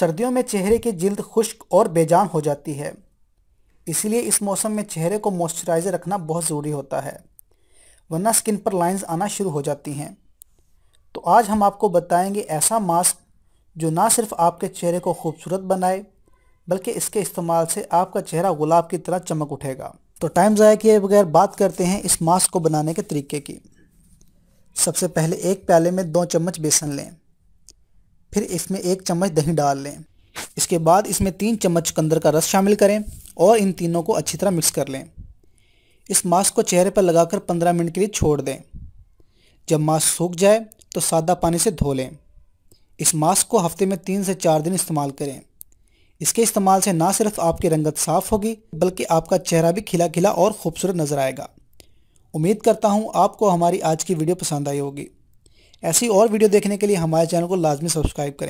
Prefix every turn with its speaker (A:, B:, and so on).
A: सर्दियों में चेहरे की जिल्द खुश्क और बेजान हो जाती है इसलिए इस मौसम में चेहरे को मॉइस्चराइज़र रखना बहुत ज़रूरी होता है वरना स्किन पर लाइंस आना शुरू हो जाती हैं तो आज हम आपको बताएंगे ऐसा मास्क जो ना सिर्फ आपके चेहरे को खूबसूरत बनाए बल्कि इसके इस्तेमाल से आपका चेहरा गुलाब की तरह चमक उठेगा तो टाइम ज़ाया किए बगैर बात करते हैं इस मास्क को बनाने के तरीके की सबसे पहले एक प्याले में दो चम्मच बेसन लें फिर इसमें एक चम्मच दही डाल लें इसके बाद इसमें तीन चम्मच चुकंदर का रस शामिल करें और इन तीनों को अच्छी तरह मिक्स कर लें इस मास्क को चेहरे पर लगाकर 15 मिनट के लिए छोड़ दें जब मास्क सूख जाए तो सादा पानी से धो लें इस मास्क को हफ्ते में तीन से चार दिन इस्तेमाल करें इसके इस्तेमाल से ना सिर्फ आपकी रंगत साफ़ होगी बल्कि आपका चेहरा भी खिला खिला और खूबसूरत नज़र आएगा उम्मीद करता हूँ आपको हमारी आज की वीडियो पसंद आई होगी ऐसी और वीडियो देखने के लिए हमारे चैनल को लाजमी सब्सक्राइब करें